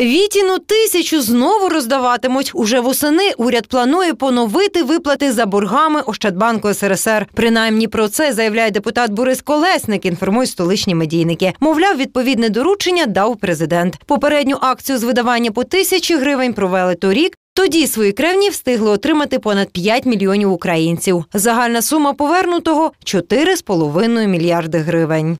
Вітіну тисячу знову роздаватимуть. Уже восени уряд планує поновити виплати за боргами Ощадбанку СРСР. Принаймні про це заявляє депутат Борис Колесник. Інформує столичні медійники. Мовляв, відповідне доручення дав президент. Попередню акцію з видавання по тисячі гривень провели торік. Тоді свої кревні встигли отримати понад 5 мільйонів українців. Загальна сума повернутого 4,5 мільярди гривень.